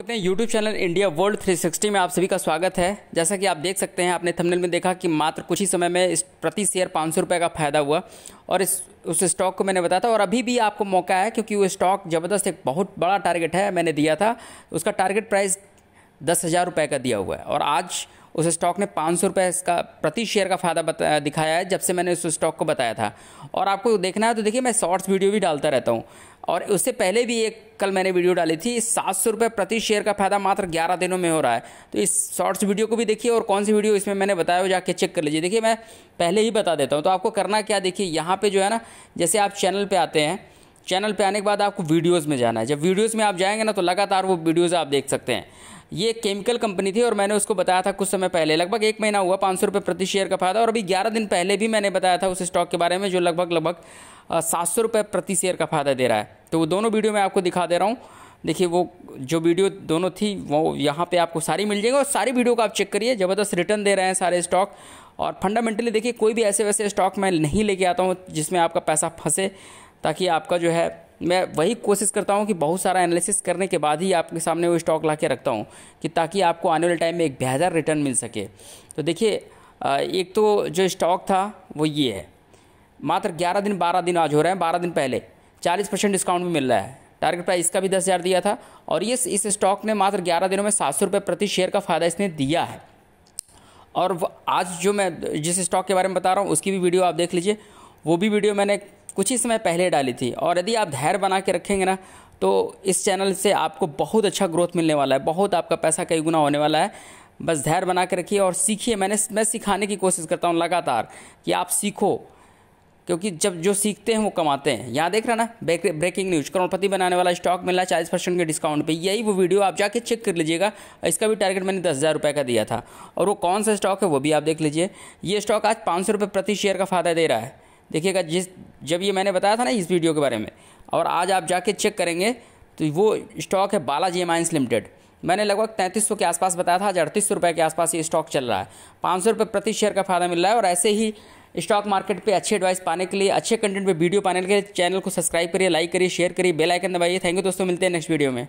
अपने YouTube channel India world 360 में आप सभी का स्वागत है जैसा कि आप देख सकते हैं आपने थंबनेल में देखा कि मात्र कुछ ही समय में इस प्रति शेयर पाँच सौ का फ़ायदा हुआ और इस उस स्टॉक को मैंने बताया था और अभी भी आपको मौका है क्योंकि वो स्टॉक ज़बरदस्त एक बहुत बड़ा टारगेट है मैंने दिया था उसका टारगेट प्राइस दस हज़ार रुपये का दिया हुआ है और आज उस स्टॉक ने पाँच सौ रुपये इसका प्रति शेयर का फ़ायदा दिखाया है जब से मैंने उस स्टॉक को बताया था और आपको देखना है तो देखिए मैं शॉर्ट्स वीडियो भी डालता रहता हूँ और उससे पहले भी एक कल मैंने वीडियो डाली थी सात सौ रुपये प्रति शेयर का फायदा मात्र ग्यारह दिनों में हो रहा है तो इस शॉर्ट्स वीडियो को भी देखिए और कौन सी वीडियो इसमें मैंने बताया हो जाके चेक कर लीजिए देखिए मैं पहले ही बता देता हूँ तो आपको करना क्या देखिए यहाँ पर जो है ना जैसे आप चैनल पर आते हैं चैनल पर आने के बाद आपको वीडियोज़ में जाना है जब वीडियोज़ में आप जाएंगे ना तो लगातार वो वीडियोज़ आप देख सकते हैं ये केमिकल कंपनी थी और मैंने उसको बताया था कुछ समय पहले लगभग एक महीना हुआ पाँच सौ रुपये प्रति शेयर का फायदा और अभी ग्यारह दिन पहले भी मैंने बताया था उस स्टॉक के बारे में जो लगभग लगभग सात सौ रुपये प्रति शेयर का फायदा दे रहा है तो वो दोनों वीडियो मैं आपको दिखा दे रहा हूँ देखिए वो जो वीडियो दोनों थी वो यहाँ पे आपको सारी मिल जाएगी और सारी वीडियो को आप चेक करिए ज़बरदस्त रिटर्न दे रहे हैं सारे स्टॉक और फंडामेंटली देखिए कोई भी ऐसे वैसे स्टॉक मैं नहीं लेके आता हूँ जिसमें आपका पैसा फंसे ताकि आपका जो है मैं वही कोशिश करता हूँ कि बहुत सारा एनालिसिस करने के बाद ही आपके सामने वो स्टॉक ला के रखता हूँ कि ताकि आपको आने वाले टाइम में एक बेहतर रिटर्न मिल सके तो देखिए एक तो जो स्टॉक था वो ये है मात्र ग्यारह दिन बारह दिन आज हो रहे हैं बारह दिन पहले चालीस परसेंट डिस्काउंट भी मिल रहा है टारगेट प्राइस इसका भी दस हज़ार दिया था और ये इस स्टॉक ने मात्र ग्यारह दिनों में सात सौ रुपये प्रति शेयर का फ़ायदा इसने दिया है और आज जो मैं जिस स्टॉक के बारे में बता रहा हूँ उसकी भी वीडियो आप देख लीजिए वो भी वीडियो मैंने कुछ ही समय पहले डाली थी और यदि आप धैर्य बना के रखेंगे ना तो इस चैनल से आपको बहुत अच्छा ग्रोथ मिलने वाला है बहुत आपका पैसा कई गुना होने वाला है बस धैर्य बना के रखिए और सीखिए मैंने मैं सिखाने की कोशिश करता हूँ लगातार कि आप सीखो क्योंकि जब जो सीखते हैं वो कमाते हैं यहाँ देख रहा ना ब्रेक, ब्रेकिंग न्यूज करोड़पति बनाने वाला स्टॉक मिला चालीस परसेंट के डिस्काउंट पे यही वो वीडियो आप जाके चेक कर लीजिएगा इसका भी टारगेट मैंने दस हज़ार रुपये का दिया था और वो कौन सा स्टॉक है वो भी आप देख लीजिए ये स्टॉक आज पाँच सौ रुपये प्रति शेयर का फायदा दे रहा है देखिएगा जिस जब ये मैंने बताया था ना इस वीडियो के बारे में और आज आप जाके चेक करेंगे तो वो स्टॉक है बालाजी माइंस लिमिटेड मैंने लगभग तैंतीस के आसपास बताया था आज अड़तीस रुपये के आसपास ये स्टॉक चल रहा है पाँच सौ रुपये प्रति शेयर का फायदा मिल रहा है और ऐसे ही स्टॉक मार्केट पे अच्छे एडवाइस पाने के लिए अच्छे कंटेंट पे वीडियो पाने के लिए चैनल को सब्सक्राइब करिए लाइक करिए शेयर करिए बेल आइकन दबाइए थैंक यू दोस्तों मिलते हैं नेक्स्ट वीडियो में